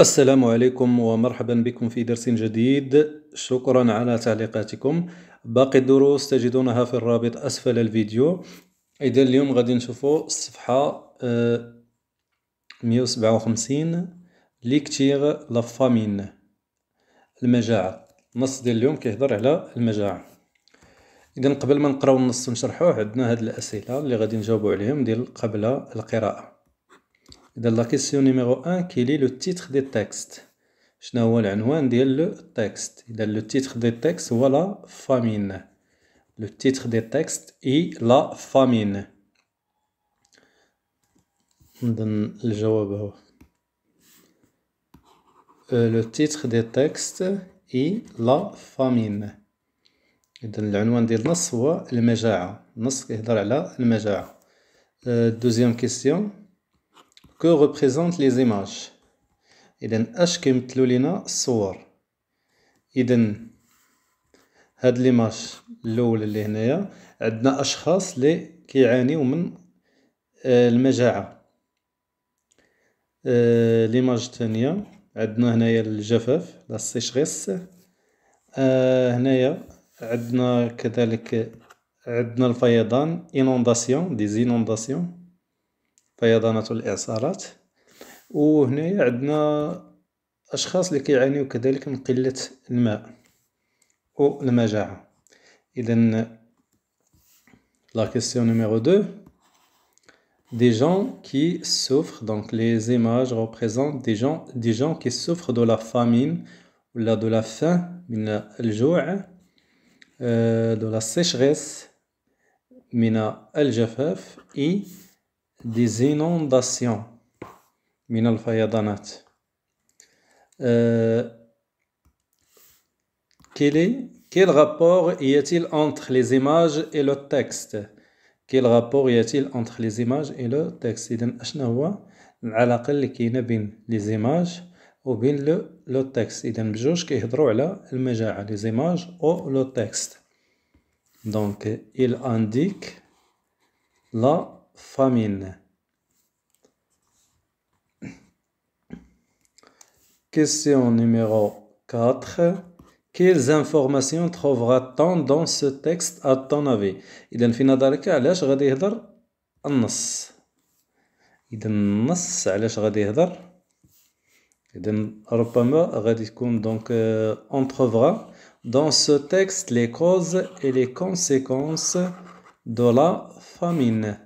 السلام عليكم ومرحبا بكم في درس جديد شكرا على تعليقاتكم باقي الدروس تجدونها في الرابط أسفل الفيديو إذا اليوم غادي نشوفوا الصفحة 157 ليكتيغ لافامين المجاعة النص ديال اليوم كيهضر على المجاعة إذا قبل ما نقراو النص ونشرحوه عندنا هاد الأسئلة اللي غادي نجاوبو عليهم ديال قبل القراءة dans la question numéro 1, quel est le titre des textes Je le texte Le titre des textes, voilà famine. Le titre des textes est la famine. Le titre des textes est la famine. Euh, العنوان ديال le le المجاعة النص كيهضر le euh, question… Deuxième question. كو ريبريزونت لي زيماج إذا أش كيمثلوا لينا الصور إذا هاد ليماج الأول اللي هنايا عندنا أشخاص اللي كيعانيو من آه، المجاعة آه، ليماج الثانية عندنا هنايا الجفاف لا سيشغيس آه، هنايا عندنا كذلك عندنا الفيضان انونداسيون دي زينونداسيون فيضانات والاعصارات وهنا عندنا اشخاص اللي كيعانيو كذلك من قله الماء والمجاعه اذا لا كيسيون نيميرو 2 دي جون كي سوفر دونك لي ايماج ريبريزونت دي جون دي جون كي سوفر دو لا فامين ولا دو لا فان من الجوع دو لا سيشريس من الجفاف اي دي زينونداسيون من الفيضانات كيلي كيل رابور ياتيل a لي زيماج اي لو تيكست كيل رابور ياتيل quel لي زيماج اي لو تيكست اذن les اذا اشنا هو العلاقه اللي كاينه بين لي زيماج وبين لو لو تكست اذا بجوج كيهضروا على المجاعه لي زيماج او لو تكست دونك il indique la famine. Question numéro 4. Quelles informations trouvera-t-on dans ce texte à ton avis إذا فينا ذلك علاش غادي يهضر النص إذا النص علاش غادي يهضر إذا ربما غادي تكون donc euh, on trouvera dans ce texte les causes et les conséquences de la famine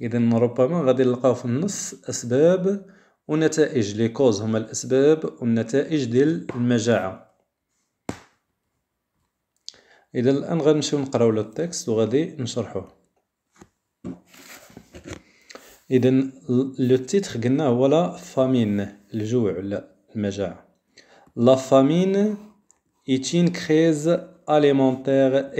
إذا ربما غادي نلقاو في النص أسباب ونتائج لي كوز هما الأسباب والنتائج ديال المجاعة إذا الآن غنمشيو نقراو تيكست وغادي نشرحوه إذا لو تيتغ قلنا هو لا فامين الجوع ولا المجاعة لا فامين est كريز crise alimentaire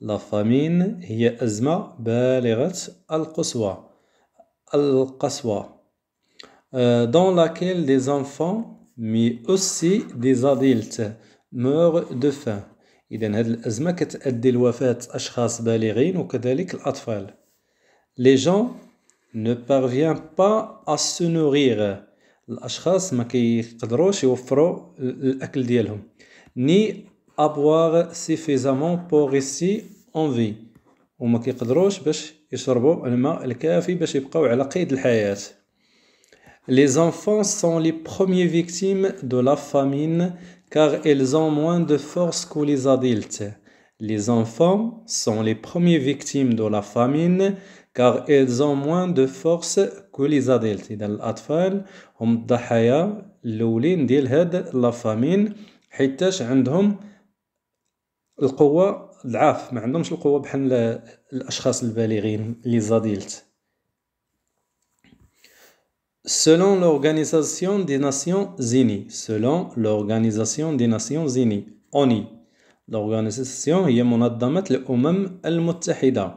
لا فامين هي أزمة بالغة القسوة القسوة euh, dans laquelle les enfants mais aussi des adultes meurent de faim إذا هذه الأزمة كتأدي لوفاة أشخاص بالغين وكذلك الأطفال les gens ne parviennent pas à se nourrir الأشخاص ما كيقدروش يوفروا الأكل ديالهم ni ابوار سيفيزامون بور ريسي اونفي وما كيقدروش باش يشربوا الماء الكافي باش يبقاو على قيد الحياه Les enfants sont les premiers victimes de la famine car ils ont moins de force que les adultes. Les enfants sont les premiers victimes de la famine car ils ont moins de force que les adultes. إذا الأطفال هم الضحايا الأولين ديال هاد لا فامين حيتاش عندهم القوه ضعاف ما عندهمش القوه بحال الاشخاص البالغين لي زاديلت سولون لورغانيزاسيون دي ناسيون زيني سولون لورغانيزاسيون دي ناسيون زيني اوني لورغانيزاسيون هي منظمة الأمم المتحدة.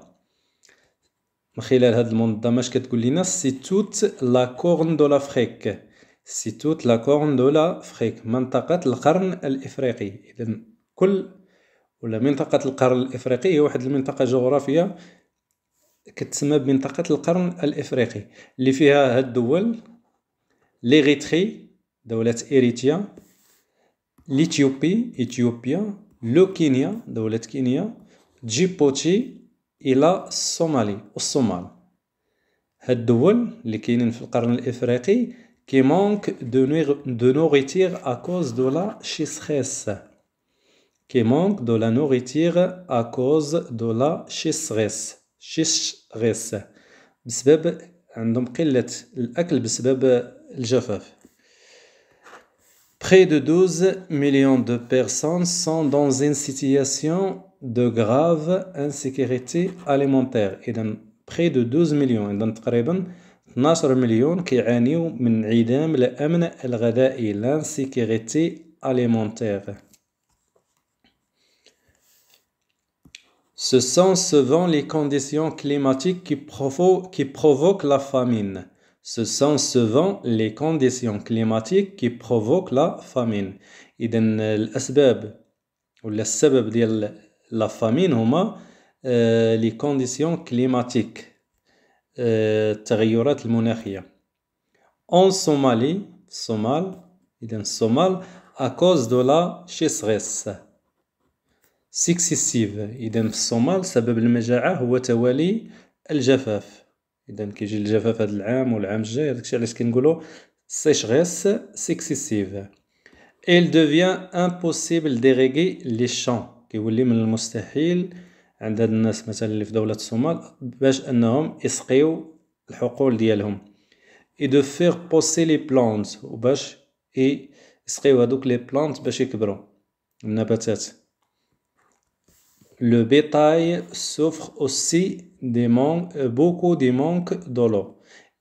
من خلال هذه المنظمة اش كتقول لنا سي توت لا كورن دو لافريك سي توت لا كورن دو لافريك منطقة القرن الإفريقي إذا كل ولا منطقة القرن الإفريقي هي واحد المنطقة جغرافية كتسمى بمنطقة القرن الإفريقي اللي فيها هاد الدول ليغيتري دولة إريتيا ليتيوبي إثيوبيا لو كينيا دولة كينيا جيبوتي إلى الصومالي والصومال هاد الدول اللي كاينين في القرن الإفريقي كي مانك دو نوغيتيغ أكوز دو لا شيسخيس qui manque de la nourriture à cause de la sécheresse. sécheresse. بسبب عندهم قلة الأكل بسبب الجفاف. Près de 12 millions de personnes sont dans une situation de grave insécurité alimentaire. Et près de 12 millions إذا millions 12 مليون كيعانيو من انعدام الأمن الغذائي l'insécurité alimentaire. Ce sont souvent les conditions climatiques qui, provoquent la famine. Ce sont souvent les conditions climatiques qui provoquent la famine. إذا les ولا السبب de la famine les conditions climatiques en Somalie, à cause de la chisresse. سيكسيسيف اذا في الصومال سبب المجاعه هو توالي الجفاف اذا كيجي الجفاف هذا العام والعام الجاي هذاكشي علاش كنقولوا سيشغيس سيكسيسيف il devient impossible d'irriguer les champs كيولي من المستحيل عند هاد الناس مثلا اللي في دوله الصومال باش انهم يسقيو الحقول ديالهم اي دو فير بوسي لي بلانت وباش يسقيو هادوك لي بلانت باش يكبروا النباتات le bétail souffre aussi de manque, euh, beaucoup des d'eau. de l'eau.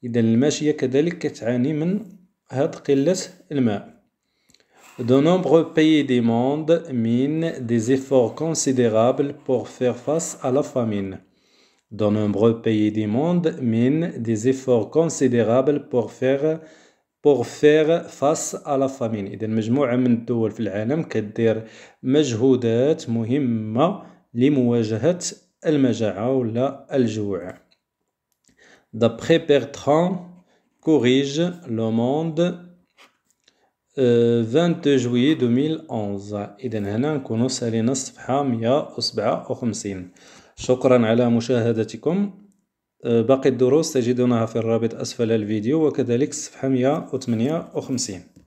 إذا الماشية كذلك كتعاني من هاد قلة الماء. De nombreux pays du monde minent des efforts considérables pour faire face à la famine. De nombreux pays du monde minent des efforts considérables pour faire pour faire face à la famine. إذا مجموعة من الدول في العالم كدير مجهودات مهمة لمواجهة المجاعة ولا الجوع D'après Bertrand, corrige Le Monde 22 جويي 2011 اذا هنا نكونو سالينا الصفحه خمسين شكرا على مشاهدتكم euh, باقي الدروس تجدونها في الرابط اسفل الفيديو وكذلك الصفحه 158